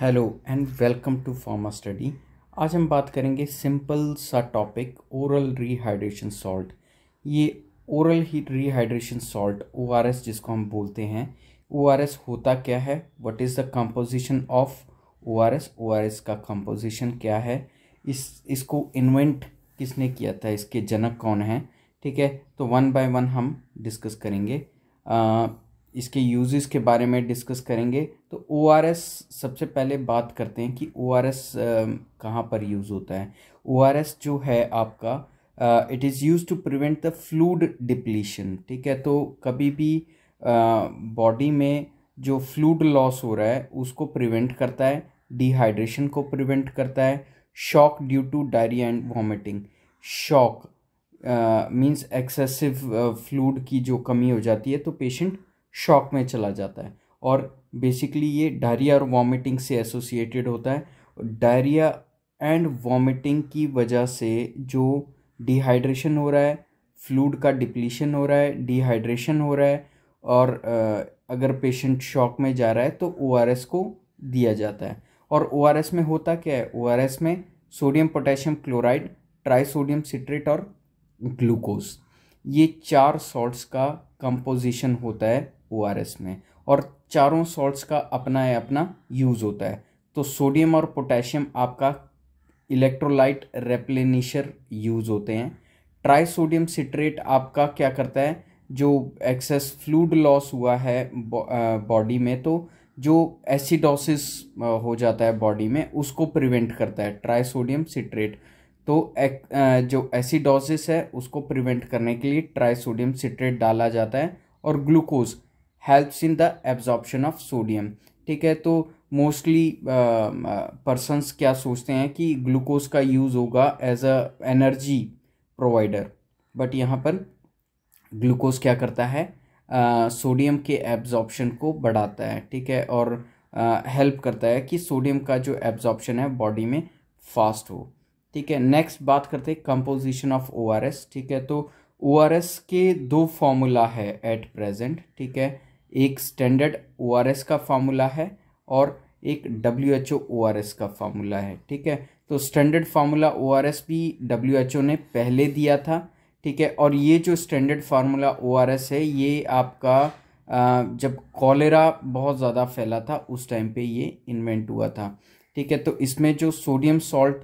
hello and welcome to pharma study आज हम बात करेंगे सिंपल सा टॉपिक ओरल रिहाइड्रेशन सॉल्ट ये ओरल ही रिहाइड्रेशन सॉल्ट ओ जिसको हम बोलते हैं ओ होता क्या है what is the composition of O R S O R S का कंपोजिशन क्या है इस इसको इन्वेंट किसने किया था इसके जनक कौन है ठीक है तो वन बाय वन हम डिस्कस करेंगे इसके यूजेस के बारे में डिस्कस करेंगे तो ओ सबसे पहले बात करते हैं कि ओ आर एस कहाँ पर यूज़ होता है ओ जो है आपका it is use to prevent the fluid depletion ठीक है तो कभी भी बॉडी uh, में जो फ्लूड लॉस हो रहा है उसको प्रिवेंट करता है डिहाइड्रेशन को प्रिवेंट करता है shock due to diarrhoea and vomiting shock means excessive fluid की जो कमी हो जाती है तो पेशेंट शॉक में चला जाता है और बेसिकली ये डायरिया और वॉमिटिंग से एसोसिएटेड होता है डायरिया एंड वॉमिटिंग की वजह से जो डिहाइड्रेशन हो रहा है फ्लूड का डिप्लीशन हो रहा है डिहाइड्रेशन हो रहा है और अगर पेशेंट शॉक में जा रहा है तो ओ को दिया जाता है और ओ में होता क्या है ओ में sodium potassium chloride trisodium citrate और ग्लूकोज ये चार सॉल्ट्स का कंपोजिशन होता है ओ में और चारों सॉल्ट्स का अपना है अपना यूज़ होता है तो सोडियम और पोटेशियम आपका इलेक्ट्रोलाइट रेप्लेनिशर यूज़ होते हैं ट्राई सोडियम सिट्रेट आपका क्या करता है जो एक्सेस फ्लूड लॉस हुआ है बॉडी में तो जो एसिडोसिस हो जाता है बॉडी में उसको प्रिवेंट करता है ट्राई सोडियम सिट्रेट तो एक, जो एसिडोसिस है उसको प्रिवेंट करने के लिए ट्राई सोडियम सिट्रेट डाला जाता है और glucose helps in the absorption of sodium ठीक है तो मोस्टली पर्सनस uh, uh, क्या सोचते हैं कि ग्लूकोज का यूज़ होगा as a energy provider but यहाँ पर ग्लूकोज क्या करता है सोडियम uh, के एब्जॉर्प्शन को बढ़ाता है ठीक है और हेल्प uh, करता है कि सोडियम का जो एब्जॉर्प्शन है बॉडी में फास्ट हो ठीक है नेक्स्ट बात करते हैं कंपोजिशन ऑफ ओ ठीक है तो ओ के दो फॉर्मूला है एट प्रेजेंट ठीक है एक स्टैंडर्ड ओ का फार्मूला है और एक डब्ल्यू एच ओ का फार्मूला है ठीक है तो स्टैंडर्ड फार्मूला ओ भी डब्ल्यू ने पहले दिया था ठीक है और ये जो स्टैंडर्ड फार्मूला ओ है ये आपका जब कॉलेरा बहुत ज़्यादा फैला था उस टाइम पे ये इन्वेंट हुआ था ठीक है तो इसमें जो सोडियम सॉल्ट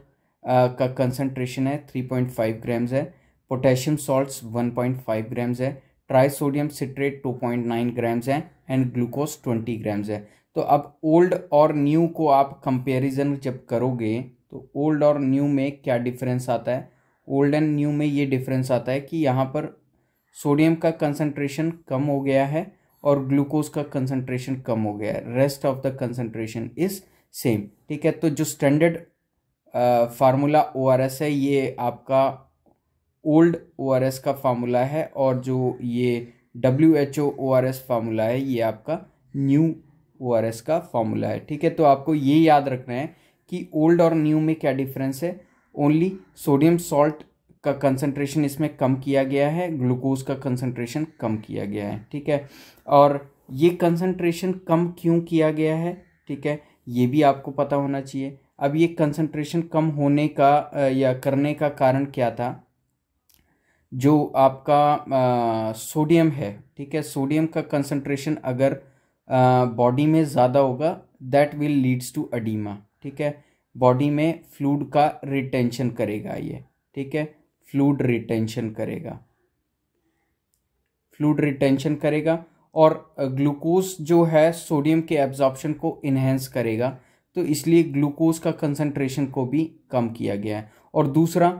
का कंसनट्रेशन है थ्री ग्राम्स है पोटेशियम सॉल्ट्स वन ग्राम्स है ट्राइसोडियम सिट्रेट 2.9 ग्राम्स है एंड ग्लूकोज 20 ग्राम्स है तो अब ओल्ड और न्यू को आप कंपेरिजन जब करोगे तो ओल्ड और न्यू में क्या डिफरेंस आता है ओल्ड एंड न्यू में ये डिफरेंस आता है कि यहाँ पर सोडियम का कंसनट्रेशन कम हो गया है और ग्लूकोज का कंसनट्रेशन कम हो गया है rest of the concentration is same ठीक है तो जो स्टैंडर्ड फार्मूला ओ है ये आपका ओल्ड ओ का फार्मूला है और जो ये W H O O R S formula है ये आपका न्यू ओ आर एस का फार्मूला है ठीक है तो आपको ये याद रखना है कि ओल्ड और न्यू में क्या डिफरेंस है ओनली सोडियम सॉल्ट का कंसनट्रेशन इसमें कम किया गया है ग्लूकोज का कंसनट्रेशन कम किया गया है ठीक है और ये कंसनट्रेशन कम क्यों किया गया है ठीक है ये भी आपको पता होना चाहिए अब ये कंसनट्रेशन कम होने का या करने का कारण क्या था जो आपका सोडियम है ठीक है सोडियम का कंसंट्रेशन अगर बॉडी में ज़्यादा होगा that will leads to oedema ठीक है बॉडी में फ्लूड का रिटेंशन करेगा ये ठीक है फ्लूड रिटेंशन करेगा फ्लूड रिटेंशन करेगा और ग्लूकोज जो है सोडियम के एब्जॉर्प्शन को इन्हेंस करेगा तो इसलिए ग्लूकोज का कंसंट्रेशन को भी कम किया गया है और दूसरा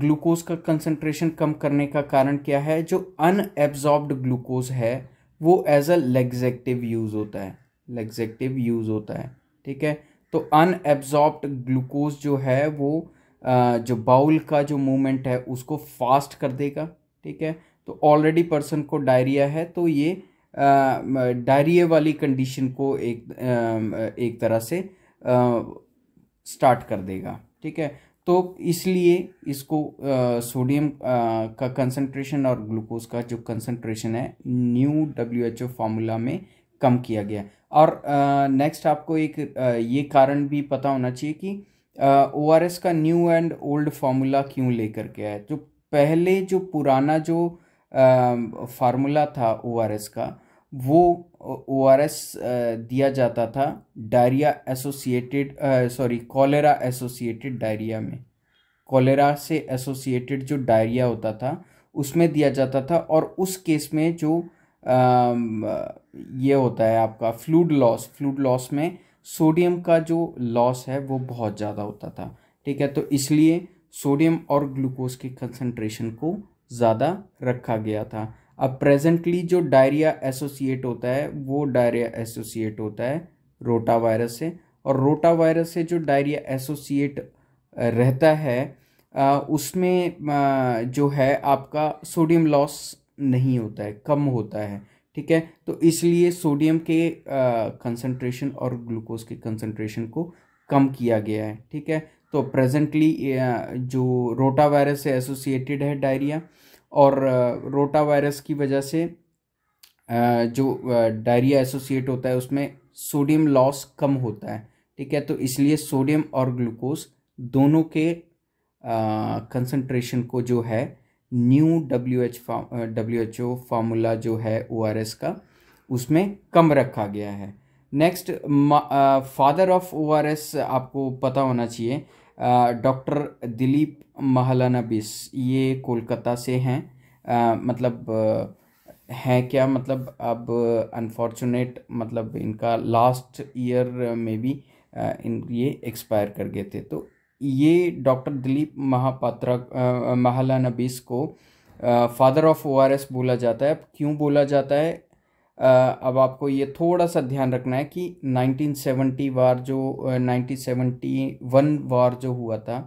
ग्लूकोज का कंसनट्रेशन कम करने का कारण क्या है जो अनएब्जॉर्ब्ड ग्लूकोज है वो एज अ लेग्जेक्टिव यूज़ होता है लेग्जेक्टिव यूज़ होता है ठीक है तो अनएब्जॉर्ब्ड ग्लूकोज जो है वो जो बाउल का जो मूवमेंट है उसको फास्ट कर देगा ठीक है तो ऑलरेडी पर्सन को डायरिया है तो ये डायरिया वाली कंडीशन को एक एक तरह से स्टार्ट कर देगा ठीक है तो इसलिए इसको सोडियम का कंसंट्रेशन और ग्लूकोज का जो कंसंट्रेशन है new W H O formula में कम किया गया और नेक्स्ट आपको एक आ, ये कारण भी पता होना चाहिए कि ओ आर एस का न्यू एंड ओल्ड फार्मूला क्यों लेकर के आया जो पहले जो पुराना जो फार्मूला था ओ आर एस का वो ओ आर एस दिया जाता था diarrhoea associated sorry cholera associated diarrhoea में कॉलेरा से एसोसिएटेड जो डायरिया होता था उसमें दिया जाता था और उस केस में जो आ, ये होता है आपका फ्लूड लॉस फ्लूड लॉस में सोडियम का जो लॉस है वो बहुत ज़्यादा होता था ठीक है तो इसलिए सोडियम और ग्लूकोज के कंसनट्रेशन को ज़्यादा रखा गया था अब प्रेजेंटली जो डायरिया एसोसिएट होता है वो डायरिया एसोसिएट होता है रोटा वायरस से और रोटा वायरस से जो डायरिया एसोसिएट रहता है उसमें जो है आपका सोडियम लॉस नहीं होता है कम होता है ठीक है तो इसलिए सोडियम के कंसंट्रेशन और ग्लूकोज के कंसंट्रेशन को कम किया गया है ठीक है तो प्रेजेंटली जो रोटा वायरस से एसोसिएटेड है डायरिया और रोटा वायरस की वजह से जो डायरिया एसोसिएट होता है उसमें सोडियम लॉस कम होता है ठीक है तो इसलिए सोडियम और ग्लूकोज दोनों के कंसनट्रेशन को जो है new W H W H O formula जो है ओ आर एस का उसमें कम रखा गया है next father of O R S आपको पता होना चाहिए डॉक्टर दिलीप महलाना बिस ये कोलकाता से हैं मतलब हैं क्या मतलब अब अनफॉर्चुनेट मतलब इनका लास्ट ईयर में भी इन ये एक्सपायर कर गए थे तो ये डॉक्टर दिलीप महापात्रा महला नबीस को फादर ऑफ ओ बोला जाता है अब क्यों बोला जाता है अब आपको ये थोड़ा सा ध्यान रखना है कि 1970 वार जो 1971 वार जो हुआ था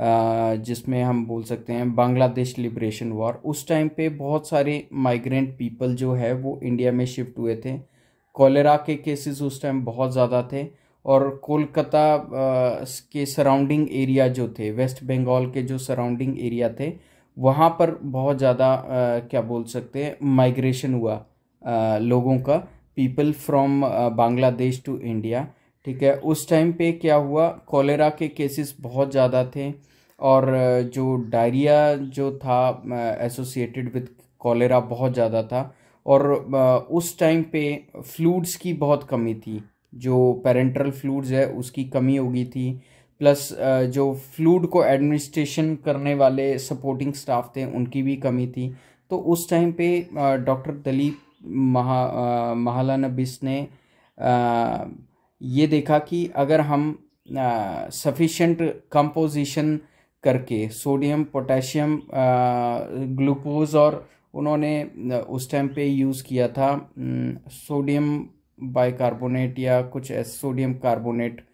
जिसमें हम बोल सकते हैं बांग्लादेश लिबरेशन वॉर उस टाइम पे बहुत सारे माइग्रेंट पीपल जो है वो इंडिया में शिफ्ट हुए थे कॉलेरा के केसेस उस टाइम बहुत ज़्यादा थे और कोलकाता के सराउंडिंग एरिया जो थे वेस्ट बंगाल के जो सराउंडिंग एरिया थे वहाँ पर बहुत ज़्यादा क्या बोल सकते हैं माइग्रेशन हुआ आ, लोगों का people from Bangladesh to India ठीक है उस टाइम पे क्या हुआ कॉलेरा के केसेस बहुत ज़्यादा थे और जो डायरिया जो था एसोसिएटेड विद कॉलेरा बहुत ज़्यादा था और उस टाइम पे फ्लूड्स की बहुत कमी थी जो पेरेंट्रल फ्लूड्स है उसकी कमी हो गई थी प्लस जो फ्लूड को एडमिनिस्ट्रेशन करने वाले सपोर्टिंग स्टाफ थे उनकी भी कमी थी तो उस टाइम पे डॉक्टर दलीप महा महालानबिस ने ये देखा कि अगर हम सफिशेंट कंपोजिशन करके सोडियम पोटेशियम ग्लूकोज और उन्होंने उस टाइम पे यूज़ किया था सोडियम बाइकार्बोनेट या कुछ सोडियम कार्बोनेट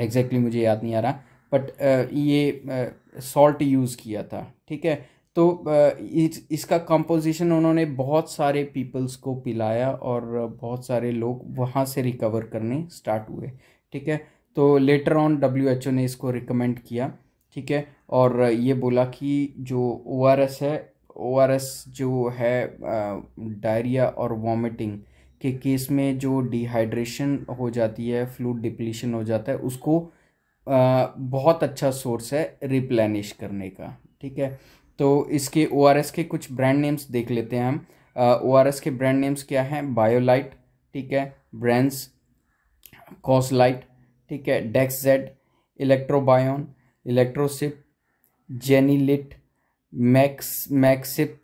एग्जैक्टली मुझे याद नहीं आ रहा बट ये सॉल्ट यूज़ किया था ठीक है तो इस, इसका कंपोजिशन उन्होंने बहुत सारे पीपल्स को पिलाया और बहुत सारे लोग वहाँ से रिकवर करने स्टार्ट हुए ठीक है तो later on W H O ने इसको रिकमेंड किया ठीक है और ये बोला कि जो ओ आर एस है ओ आर एस जो है डायरिया और वॉमिटिंग के केस में जो डिहाइड्रेशन हो जाती है फ्लूड डिप्लीशन हो जाता है उसको आ, बहुत अच्छा सोर्स है रिप्लेनिश करने का ठीक है तो इसके ओ के कुछ ब्रांड नेम्स देख लेते हैं हम ओ के ब्रांड नेम्स क्या हैं बायोलाइट ठीक है ब्रांड्स कॉसलाइट ठीक है डेक्स जेड इलेक्ट्रोबायोन इलेक्ट्रोसिप जेनीलिट मैक्स मैक्सिप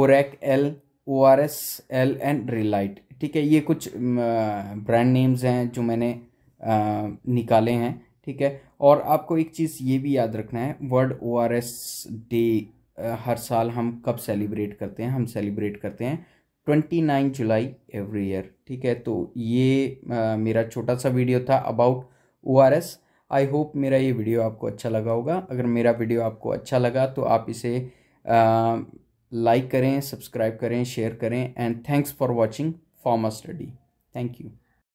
ओरेक L O R S L and रिलाइट ठीक है ये कुछ ब्रांड नेम्स हैं जो मैंने निकाले हैं ठीक है और आपको एक चीज़ ये भी याद रखना है world O R S day हर साल हम कब सेलिब्रेट करते हैं हम सेलिब्रेट करते हैं twenty nine July every year ठीक है तो ये आ, मेरा छोटा सा वीडियो था about O R S I hope मेरा ये वीडियो आपको अच्छा लगा होगा अगर मेरा वीडियो आपको अच्छा लगा तो आप इसे लाइक करें सब्सक्राइब करें शेयर करें and thanks for watching pharma study thank you